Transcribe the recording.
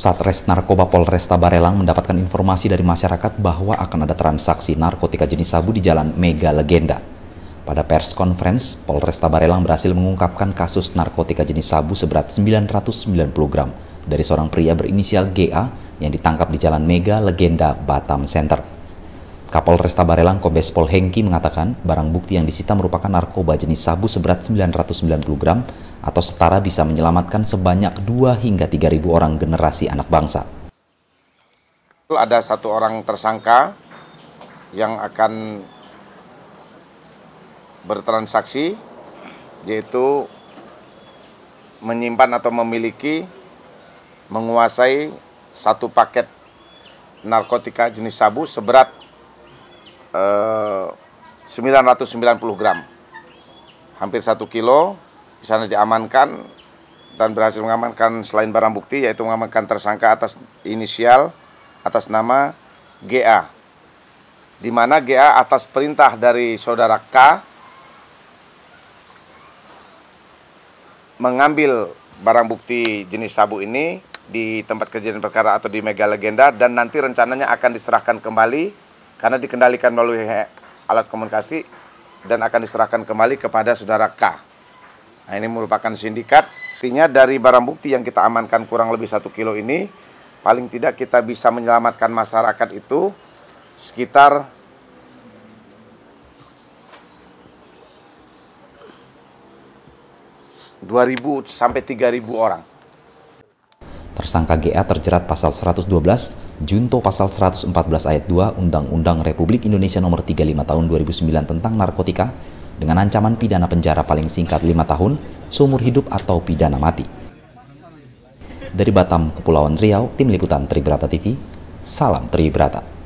Satres Narkoba Polresta Barelang mendapatkan informasi dari masyarakat bahwa akan ada transaksi narkotika jenis sabu di Jalan Mega Legenda. Pada pers conference, Polresta Barelang berhasil mengungkapkan kasus narkotika jenis sabu seberat 990 gram dari seorang pria berinisial GA yang ditangkap di Jalan Mega Legenda Batam Center. Kapolresta Barelang Kombes Pol Hengki mengatakan barang bukti yang disita merupakan narkoba jenis sabu seberat 990 gram atau setara bisa menyelamatkan sebanyak 2 hingga ribu orang generasi anak bangsa. Ada satu orang tersangka yang akan bertransaksi yaitu menyimpan atau memiliki menguasai satu paket narkotika jenis sabu seberat eh, 990 gram hampir satu kilo di sana diamankan dan berhasil mengamankan selain barang bukti yaitu mengamankan tersangka atas inisial atas nama GA di mana GA atas perintah dari saudara K mengambil barang bukti jenis sabu ini di tempat kejadian perkara atau di Mega Legenda dan nanti rencananya akan diserahkan kembali karena dikendalikan melalui alat komunikasi dan akan diserahkan kembali kepada saudara K. Nah, ini merupakan sindikat. Artinya dari barang bukti yang kita amankan kurang lebih satu kilo ini, paling tidak kita bisa menyelamatkan masyarakat itu sekitar ribu sampai 3.000 orang. Tersangka GA terjerat pasal 112, Junto pasal 114 ayat 2 Undang-Undang Republik Indonesia nomor 35 tahun 2009 tentang narkotika dengan ancaman pidana penjara paling singkat lima tahun, seumur hidup atau pidana mati. Dari Batam, Kepulauan Riau, Tim Liputan Tribrata TV, Salam Tribrata.